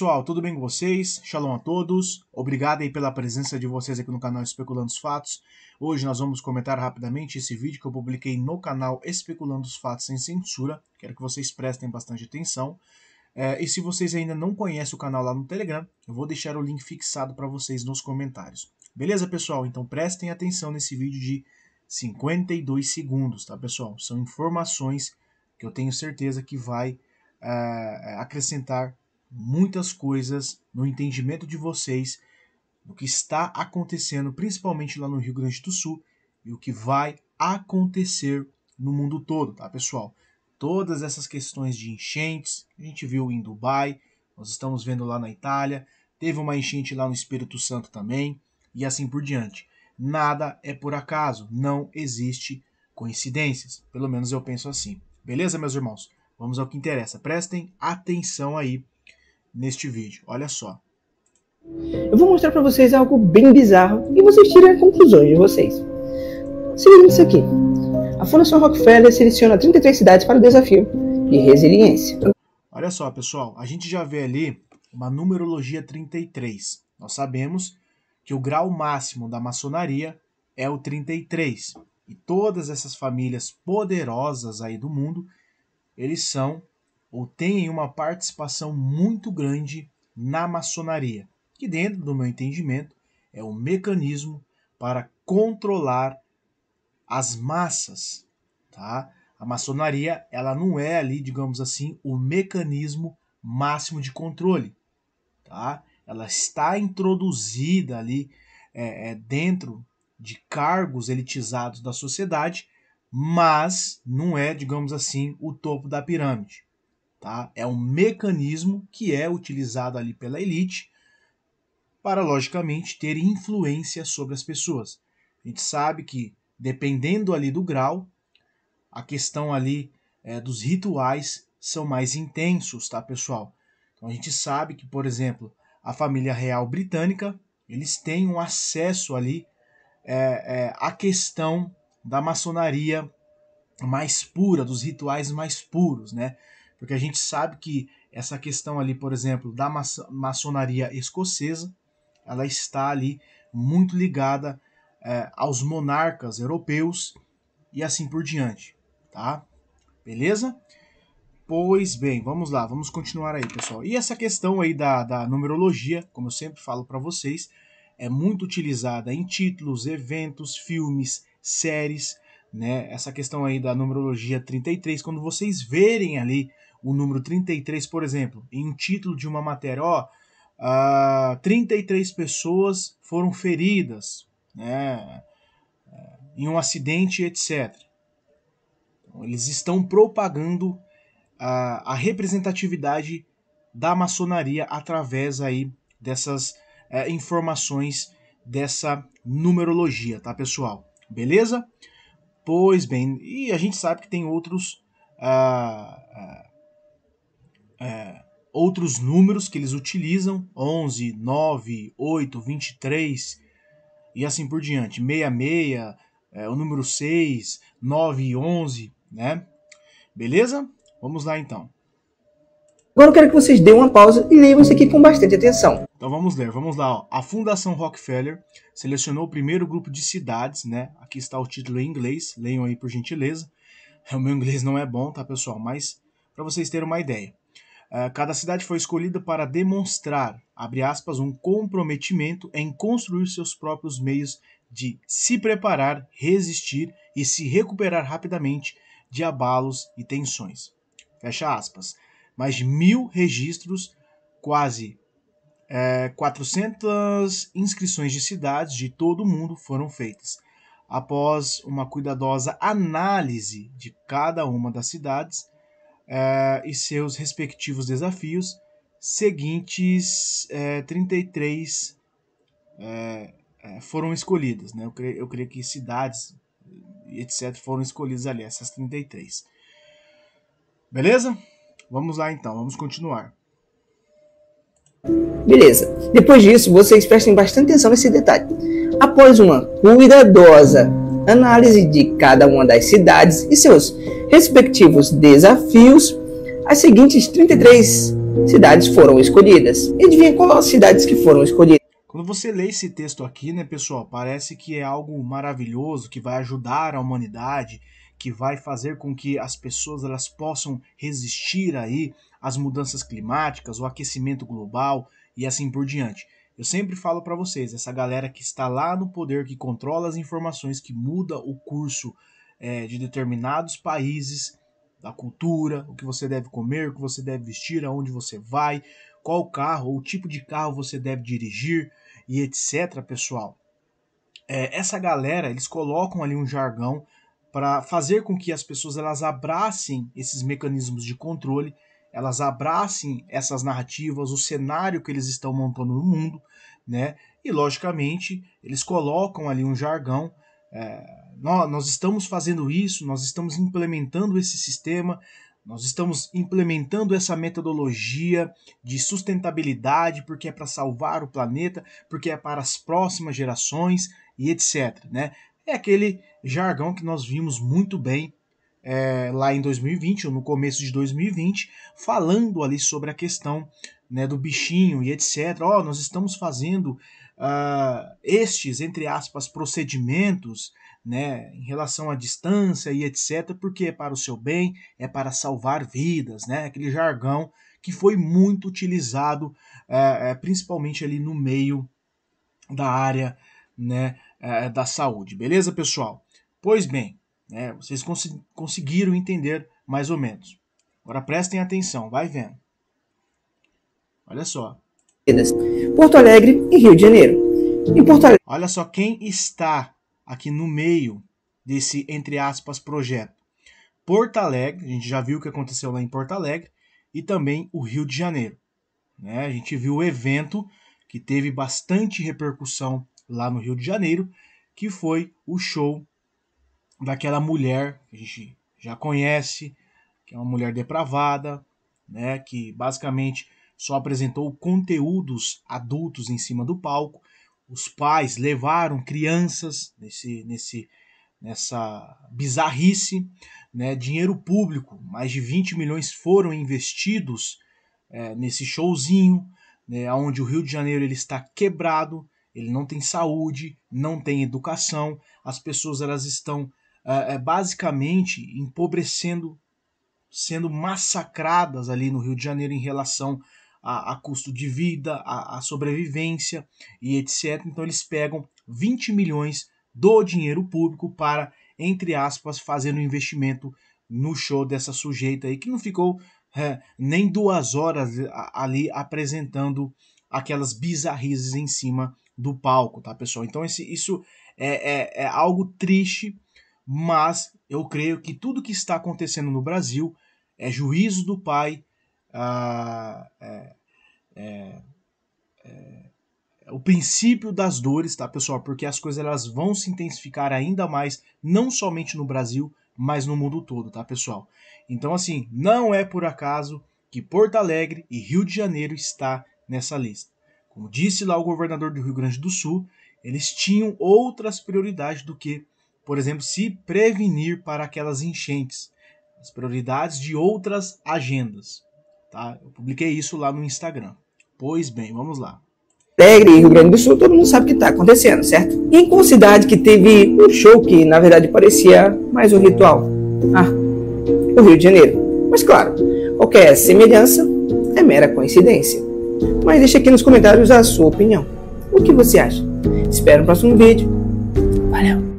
pessoal, tudo bem com vocês? Shalom a todos. Obrigado aí pela presença de vocês aqui no canal Especulando os Fatos. Hoje nós vamos comentar rapidamente esse vídeo que eu publiquei no canal Especulando os Fatos sem censura. Quero que vocês prestem bastante atenção. É, e se vocês ainda não conhecem o canal lá no Telegram, eu vou deixar o link fixado para vocês nos comentários. Beleza, pessoal? Então prestem atenção nesse vídeo de 52 segundos, tá, pessoal? São informações que eu tenho certeza que vai é, é acrescentar muitas coisas no entendimento de vocês do que está acontecendo, principalmente lá no Rio Grande do Sul, e o que vai acontecer no mundo todo, tá, pessoal? Todas essas questões de enchentes, a gente viu em Dubai, nós estamos vendo lá na Itália, teve uma enchente lá no Espírito Santo também, e assim por diante. Nada é por acaso, não existe coincidências. Pelo menos eu penso assim. Beleza, meus irmãos? Vamos ao que interessa. Prestem atenção aí neste vídeo. Olha só. Eu vou mostrar para vocês algo bem bizarro e vocês tirem conclusões de vocês. Seguindo isso aqui. A Fundação Rockefeller seleciona 33 cidades para o desafio de resiliência. Olha só, pessoal, a gente já vê ali uma numerologia 33. Nós sabemos que o grau máximo da maçonaria é o 33. E todas essas famílias poderosas aí do mundo, eles são ou têm uma participação muito grande na maçonaria, que, dentro do meu entendimento, é um mecanismo para controlar as massas, tá? A maçonaria, ela não é ali, digamos assim, o mecanismo máximo de controle, tá? Ela está introduzida ali é, é, dentro de cargos elitizados da sociedade, mas não é, digamos assim, o topo da pirâmide. Tá? É um mecanismo que é utilizado ali pela elite para, logicamente, ter influência sobre as pessoas. A gente sabe que, dependendo ali do grau, a questão ali é, dos rituais são mais intensos, tá, pessoal? Então a gente sabe que, por exemplo, a família real britânica, eles têm um acesso ali é, é, à questão da maçonaria mais pura, dos rituais mais puros, né? porque a gente sabe que essa questão ali, por exemplo, da maçonaria escocesa, ela está ali muito ligada é, aos monarcas europeus e assim por diante, tá? Beleza? Pois bem, vamos lá, vamos continuar aí, pessoal. E essa questão aí da, da numerologia, como eu sempre falo para vocês, é muito utilizada em títulos, eventos, filmes, séries, né? Essa questão aí da numerologia 33, quando vocês verem ali o número 33, por exemplo, em um título de uma matéria, ó, uh, 33 pessoas foram feridas, né, em um acidente, etc. Então, eles estão propagando a, a representatividade da maçonaria através aí dessas é, informações dessa numerologia, tá pessoal? Beleza? Pois bem, e a gente sabe que tem outros ah, ah, é, outros números que eles utilizam, 11, 9, 8, 23 e assim por diante, 66, é, o número 6, 9 e 11, né? Beleza? Vamos lá então. Agora eu quero que vocês dêem uma pausa e leiam isso aqui com bastante atenção. Então vamos ler, vamos lá. Ó. A Fundação Rockefeller selecionou o primeiro grupo de cidades, né? Aqui está o título em inglês, leiam aí por gentileza. O meu inglês não é bom, tá pessoal? Mas para vocês terem uma ideia. Ah, cada cidade foi escolhida para demonstrar, abre aspas, um comprometimento em construir seus próprios meios de se preparar, resistir e se recuperar rapidamente de abalos e tensões. Fecha aspas. Mais mil registros, quase é, 400 inscrições de cidades de todo o mundo foram feitas. Após uma cuidadosa análise de cada uma das cidades, uh, e seus respectivos desafios, seguintes uh, 33 uh, foram escolhidas. Né? Eu, creio, eu creio que cidades eh, e etc. foram escolhidas ali, essas 33. Beleza? Vamos lá então, vamos continuar. Beleza. Depois disso, vocês prestem bastante atenção nesse detalhe. Após uma cuidadosa análise de cada uma das cidades e seus respectivos desafios, as seguintes 33 cidades foram escolhidas. E adivinha qual as cidades que foram escolhidas? Quando você lê esse texto aqui, né, pessoal, parece que é algo maravilhoso que vai ajudar a humanidade, que vai fazer com que as pessoas elas possam resistir aí às mudanças climáticas, o aquecimento global e assim por diante. Eu sempre falo para vocês, essa galera que está lá no poder, que controla as informações, que muda o curso é, de determinados países, da cultura, o que você deve comer, o que você deve vestir, aonde você vai, qual carro ou tipo de carro você deve dirigir e etc, pessoal. É, essa galera, eles colocam ali um jargão para fazer com que as pessoas elas abracem esses mecanismos de controle elas abracem essas narrativas, o cenário que eles estão montando no mundo, né? E logicamente eles colocam ali um jargão. É, nós, nós estamos fazendo isso, nós estamos implementando esse sistema, nós estamos implementando essa metodologia de sustentabilidade porque é para salvar o planeta, porque é para as próximas gerações e etc. Né? É aquele jargão que nós vimos muito bem é, lá em 2020, ou no começo de 2020, falando ali sobre a questão né, do bichinho e etc. Ó, oh, nós estamos fazendo uh, estes, entre aspas, procedimentos né, em relação à distância e etc., porque é para o seu bem, é para salvar vidas, né? Aquele jargão que foi muito utilizado, é, é, principalmente ali no meio da área né, é, da saúde. Beleza, pessoal? Pois bem, né? Vocês cons conseguiram entender mais ou menos. Agora prestem atenção, vai vendo. Olha só. Porto Alegre e Rio de Janeiro. Em Porto Alegre. Olha só quem está aqui no meio desse, entre aspas, projeto. Porto Alegre, a gente já viu o que aconteceu lá em Porto Alegre, e também o Rio de Janeiro. Né? A gente viu o evento que teve bastante repercussão lá no Rio de Janeiro, que foi o show daquela mulher que a gente já conhece, que é uma mulher depravada, né, que basicamente só apresentou conteúdos adultos em cima do palco. Os pais levaram crianças nesse, nesse, nessa bizarrice, né? Dinheiro público, mais de 20 milhões foram investidos é, nesse showzinho, né? Onde o Rio de Janeiro ele está quebrado, ele não tem saúde, não tem educação, as pessoas elas estão é, é, basicamente empobrecendo, sendo massacradas ali no Rio de Janeiro em relação a, a custo de vida, a, a sobrevivência e etc. Então eles pegam 20 milhões do dinheiro público para, entre aspas, fazer um investimento no show dessa sujeita aí, que não ficou é, nem duas horas ali apresentando aquelas bizarrices em cima do palco, tá, pessoal? Então esse, isso é, é, é algo triste mas eu creio que tudo que está acontecendo no Brasil é juízo do Pai, ah, é, é, é, é, o princípio das dores, tá, pessoal? Porque as coisas elas vão se intensificar ainda mais, não somente no Brasil, mas no mundo todo, tá, pessoal? Então, assim, não é por acaso que Porto Alegre e Rio de Janeiro está nessa lista. Como disse lá o governador do Rio Grande do Sul, eles tinham outras prioridades do que por exemplo, se prevenir para aquelas enchentes, as prioridades de outras agendas. Tá? Eu publiquei isso lá no Instagram. Pois bem, vamos lá. Alegre Rio Grande do Sul, todo mundo sabe o que está acontecendo, certo? Em qual cidade que teve um show que, na verdade, parecia mais um ritual? Ah, o Rio de Janeiro. Mas claro, qualquer semelhança é mera coincidência. Mas deixe aqui nos comentários a sua opinião. O que você acha? Espero no próximo vídeo. Valeu!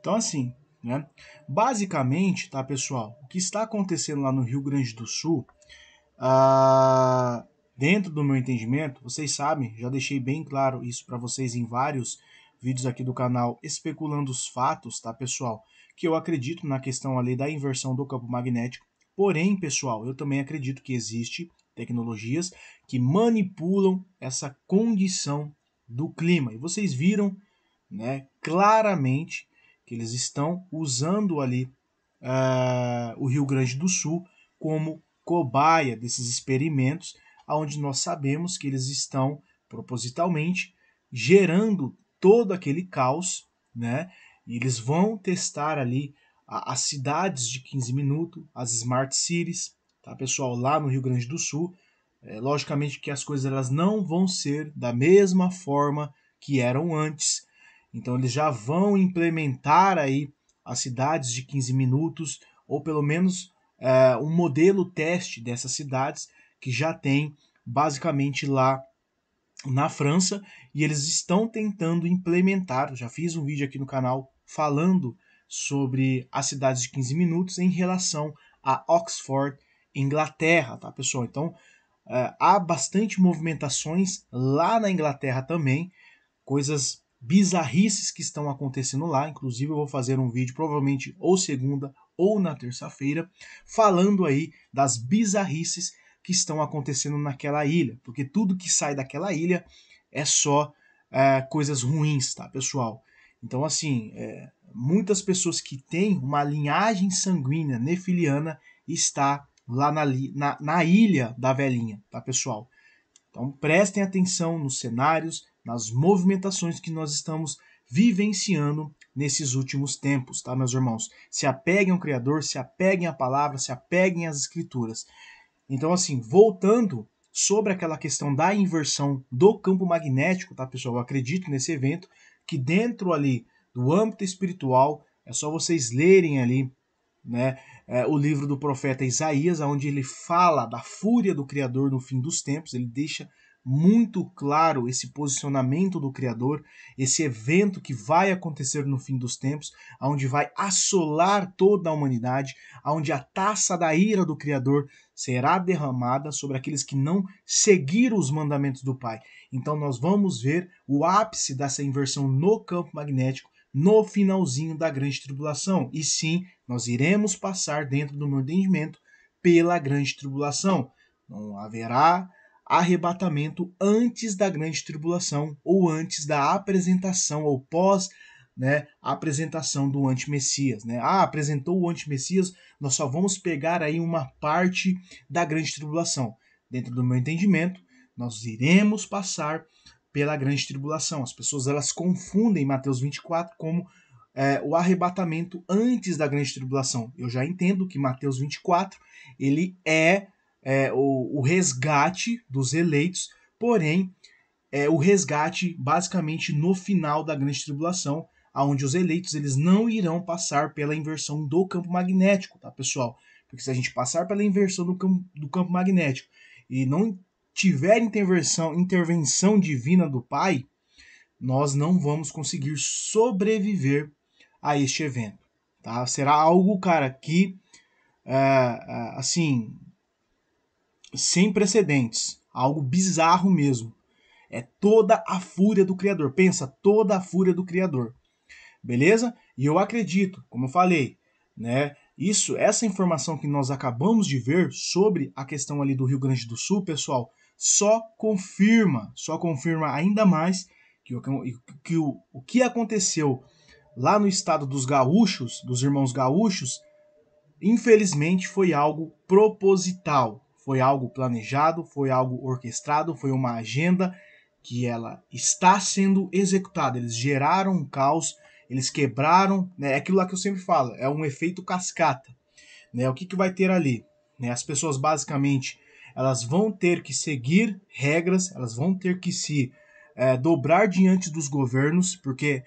Então, assim, né? Basicamente, tá, pessoal, o que está acontecendo lá no Rio Grande do Sul, uh, dentro do meu entendimento, vocês sabem, já deixei bem claro isso para vocês em vários vídeos aqui do canal especulando os fatos, tá, pessoal? Que eu acredito na questão ali da inversão do campo magnético. Porém, pessoal, eu também acredito que existe tecnologias que manipulam essa condição do clima. E vocês viram, né, claramente que eles estão usando ali uh, o Rio Grande do Sul como cobaia desses experimentos, onde nós sabemos que eles estão propositalmente gerando todo aquele caos, né? E eles vão testar ali as cidades de 15 minutos, as smart cities, tá pessoal, lá no Rio Grande do Sul. É, logicamente que as coisas elas não vão ser da mesma forma que eram antes, então eles já vão implementar aí as cidades de 15 minutos, ou pelo menos é, um modelo teste dessas cidades que já tem basicamente lá na França e eles estão tentando implementar. Já fiz um vídeo aqui no canal falando sobre as cidades de 15 minutos em relação a Oxford, Inglaterra, tá pessoal? Então é, há bastante movimentações lá na Inglaterra também, coisas bizarrices que estão acontecendo lá. Inclusive, eu vou fazer um vídeo, provavelmente ou segunda ou na terça-feira, falando aí das bizarrices que estão acontecendo naquela ilha, porque tudo que sai daquela ilha é só é, coisas ruins, tá, pessoal? Então, assim, é, muitas pessoas que têm uma linhagem sanguínea nefiliana está lá na, na, na ilha da velhinha, tá, pessoal? Então, prestem atenção nos cenários, nas movimentações que nós estamos vivenciando nesses últimos tempos, tá, meus irmãos? Se apeguem ao Criador, se apeguem à palavra, se apeguem às Escrituras. Então, assim, voltando sobre aquela questão da inversão do campo magnético, tá, pessoal? Eu acredito nesse evento que dentro ali do âmbito espiritual é só vocês lerem ali, né, é, o livro do profeta Isaías, onde ele fala da fúria do Criador no fim dos tempos. Ele deixa muito claro esse posicionamento do Criador, esse evento que vai acontecer no fim dos tempos, onde vai assolar toda a humanidade, onde a taça da ira do Criador será derramada sobre aqueles que não seguiram os mandamentos do Pai. Então nós vamos ver o ápice dessa inversão no campo magnético no finalzinho da grande tribulação. E sim, nós iremos passar dentro do meu entendimento pela grande tribulação. Não haverá arrebatamento antes da grande tribulação ou antes da apresentação ou pós né, a apresentação do antimessias. Né? Ah, apresentou o antimessias, nós só vamos pegar aí uma parte da grande tribulação. Dentro do meu entendimento, nós iremos passar pela grande tribulação. As pessoas elas confundem Mateus 24 como é, o arrebatamento antes da grande tribulação. Eu já entendo que Mateus 24 ele é é, o, o resgate dos eleitos, porém é, o resgate basicamente no final da grande tribulação, aonde os eleitos eles não irão passar pela inversão do campo magnético, tá pessoal? Porque se a gente passar pela inversão do campo, do campo magnético e não tiver intervenção, intervenção divina do Pai, nós não vamos conseguir sobreviver a este evento, tá? Será algo, cara, que, uh, uh, assim, sem precedentes, algo bizarro mesmo. É toda a fúria do Criador. Pensa, toda a fúria do Criador. Beleza? E eu acredito, como eu falei, né? Isso, essa informação que nós acabamos de ver sobre a questão ali do Rio Grande do Sul, pessoal, só confirma, só confirma ainda mais que o que, o, o que aconteceu lá no estado dos gaúchos, dos irmãos gaúchos, infelizmente foi algo proposital, foi algo planejado, foi algo orquestrado, foi uma agenda que ela está sendo executada. Eles geraram um caos, eles quebraram, né? É aquilo lá que eu sempre falo, é um efeito cascata, né? O que, que vai ter ali? Né? As pessoas basicamente elas vão ter que seguir regras, elas vão ter que se é, dobrar diante dos governos, porque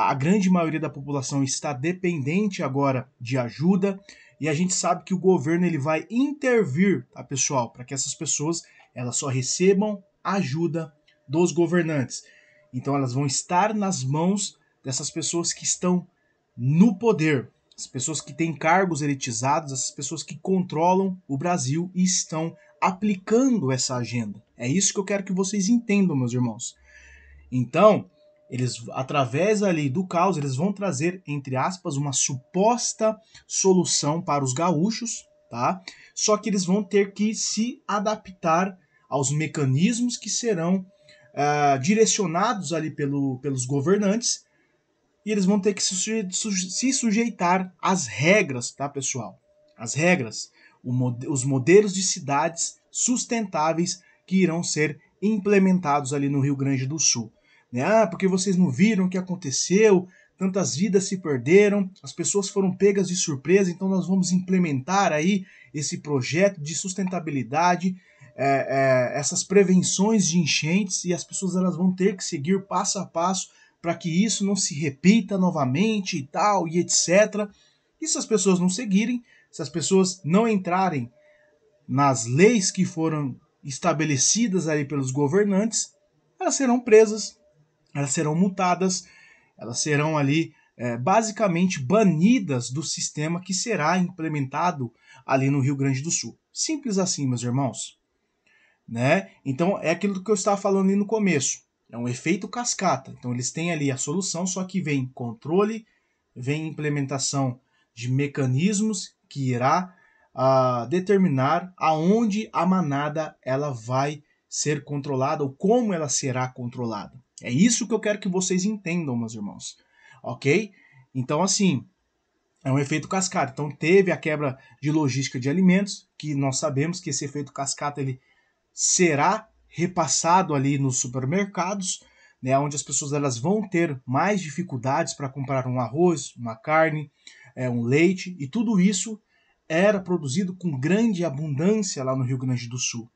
a grande maioria da população está dependente agora de ajuda e a gente sabe que o governo ele vai intervir, tá, pessoal, para que essas pessoas elas só recebam ajuda dos governantes. Então elas vão estar nas mãos dessas pessoas que estão no poder, as pessoas que têm cargos elitizados, essas pessoas que controlam o Brasil e estão aplicando essa agenda. É isso que eu quero que vocês entendam, meus irmãos. Então, eles através ali do caos eles vão trazer entre aspas uma suposta solução para os gaúchos, tá? Só que eles vão ter que se adaptar aos mecanismos que serão uh, direcionados ali pelo, pelos governantes e eles vão ter que se, suje se sujeitar às regras, tá, pessoal? As regras, mod os modelos de cidades sustentáveis que irão ser implementados ali no Rio Grande do Sul. Né? Ah, porque vocês não viram o que aconteceu, tantas vidas se perderam, as pessoas foram pegas de surpresa, então nós vamos implementar aí esse projeto de sustentabilidade, é, é, essas prevenções de enchentes e as pessoas elas vão ter que seguir passo a passo para que isso não se repita novamente e tal e etc. E se as pessoas não seguirem, se as pessoas não entrarem nas leis que foram estabelecidas aí pelos governantes, elas serão presas elas serão multadas, elas serão ali é, basicamente banidas do sistema que será implementado ali no Rio Grande do Sul. Simples assim, meus irmãos. Né? Então é aquilo que eu estava falando ali no começo. É um efeito cascata. Então eles têm ali a solução, só que vem controle, vem implementação de mecanismos que irá uh, determinar aonde a manada ela vai ser controlada ou como ela será controlada. É isso que eu quero que vocês entendam, meus irmãos. Ok? Então, assim, é um efeito cascata. Então, teve a quebra de logística de alimentos, que nós sabemos que esse efeito cascata ele será repassado ali nos supermercados, né, onde as pessoas elas vão ter mais dificuldades para comprar um arroz, uma carne, é, um leite, e tudo isso era produzido com grande abundância lá no Rio Grande do Sul.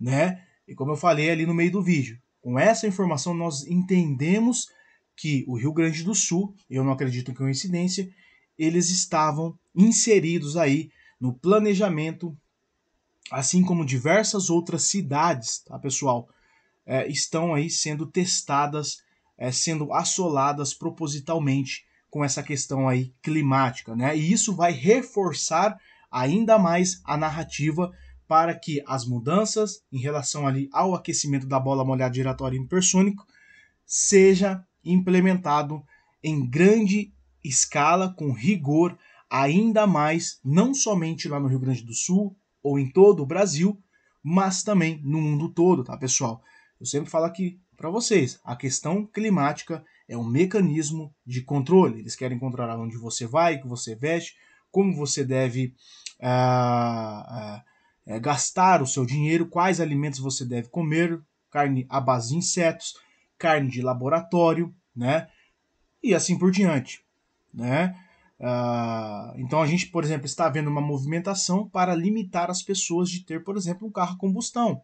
Né? E como eu falei ali no meio do vídeo, com essa informação, nós entendemos que o Rio Grande do Sul, eu não acredito em coincidência, eles estavam inseridos aí no planejamento, assim como diversas outras cidades, tá, pessoal? É, estão aí sendo testadas, é, sendo assoladas propositalmente com essa questão aí climática, né? E isso vai reforçar ainda mais a narrativa para que as mudanças em relação ali ao aquecimento da bola molhada giratória hipersônico seja implementado em grande escala, com rigor, ainda mais não somente lá no Rio Grande do Sul ou em todo o Brasil, mas também no mundo todo, tá, pessoal? Eu sempre falo aqui para vocês, a questão climática é um mecanismo de controle. Eles querem controlar onde você vai, o que você veste, como você deve uh, uh, é, gastar o seu dinheiro, quais alimentos você deve comer, carne à base de insetos, carne de laboratório, né? E assim por diante, né? Uh, então a gente, por exemplo, está vendo uma movimentação para limitar as pessoas de ter, por exemplo, um carro a combustão.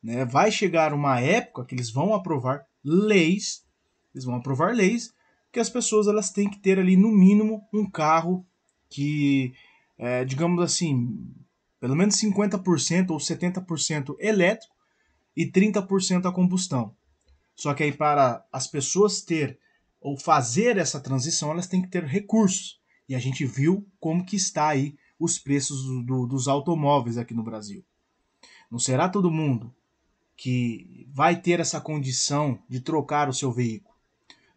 Né? Vai chegar uma época que eles vão aprovar leis, eles vão aprovar leis que as pessoas elas têm que ter ali no mínimo um carro que, é, digamos assim, pelo menos 50% ou 70% elétrico e 30% a combustão. Só que aí para as pessoas ter ou fazer essa transição, elas têm que ter recursos. E a gente viu como que está aí os preços do, dos automóveis aqui no Brasil. Não será todo mundo que vai ter essa condição de trocar o seu veículo.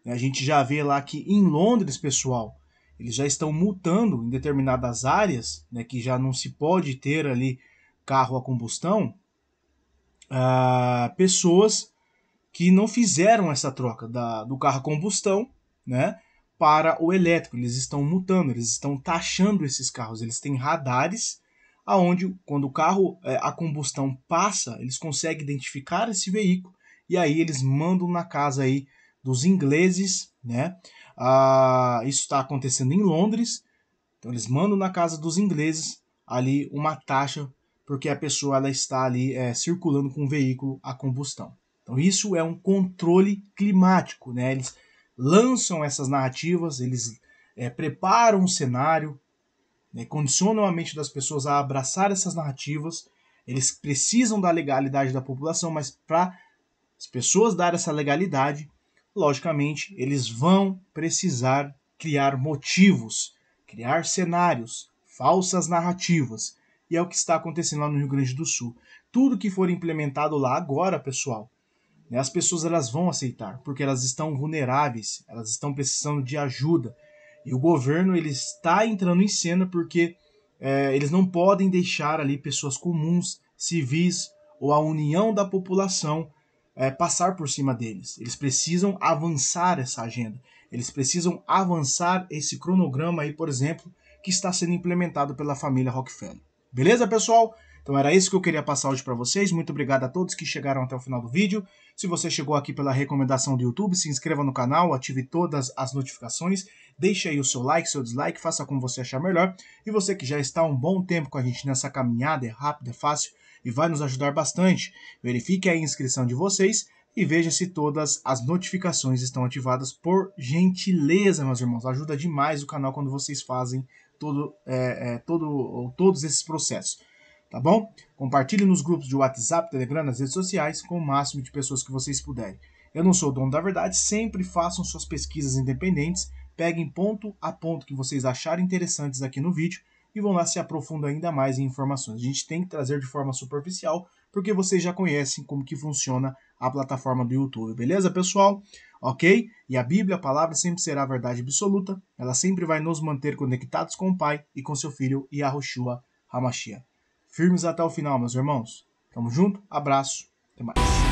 A gente já vê lá que em Londres, pessoal, eles já estão multando em determinadas áreas, né, que já não se pode ter ali carro a combustão, ah, pessoas que não fizeram essa troca da, do carro a combustão, né, para o elétrico. Eles estão multando, eles estão taxando esses carros. Eles têm radares aonde quando o carro é, a combustão passa, eles conseguem identificar esse veículo e aí eles mandam na casa aí dos ingleses, né? Ah, isso está acontecendo em Londres. Então eles mandam na casa dos ingleses ali uma taxa porque a pessoa ela está ali é, circulando com um veículo a combustão. Então isso é um controle climático, né? Eles lançam essas narrativas, eles é, preparam um cenário, né? condicionam a mente das pessoas a abraçar essas narrativas. Eles precisam da legalidade da população, mas para as pessoas dar essa legalidade, logicamente, eles vão precisar criar motivos, criar cenários, falsas narrativas. E é o que está acontecendo lá no Rio Grande do Sul. Tudo que for implementado lá agora, pessoal, né, as pessoas elas vão aceitar, porque elas estão vulneráveis, elas estão precisando de ajuda. E o governo ele está entrando em cena porque é, eles não podem deixar ali pessoas comuns, civis ou a união da população é, passar por cima deles. Eles precisam avançar essa agenda. Eles precisam avançar esse cronograma aí, por exemplo, que está sendo implementado pela família Rockefeller. Beleza, pessoal? Então era isso que eu queria passar hoje para vocês. Muito obrigado a todos que chegaram até o final do vídeo. Se você chegou aqui pela recomendação do YouTube, se inscreva no canal, ative todas as notificações, deixe aí o seu like, seu dislike, faça como você achar melhor. E você que já está há um bom tempo com a gente nessa caminhada, é rápido, é fácil, e vai nos ajudar bastante. Verifique a inscrição de vocês e veja se todas as notificações estão ativadas por gentileza, meus irmãos. Ajuda demais o canal quando vocês fazem todo, é, é, todo, todos esses processos. Tá bom? Compartilhe nos grupos de WhatsApp, Telegram, nas redes sociais com o máximo de pessoas que vocês puderem. Eu não sou o dono da verdade, sempre façam suas pesquisas independentes, peguem ponto a ponto que vocês acharem interessantes aqui no vídeo e vão lá se aprofundando ainda mais em informações. A gente tem que trazer de forma superficial, porque vocês já conhecem como que funciona a plataforma do YouTube, beleza, pessoal? Ok? E a Bíblia, a palavra, sempre será a verdade absoluta, ela sempre vai nos manter conectados com o Pai e com seu Filho e a Hamashia. Firmes até o final, meus irmãos. Tamo junto, abraço, até mais.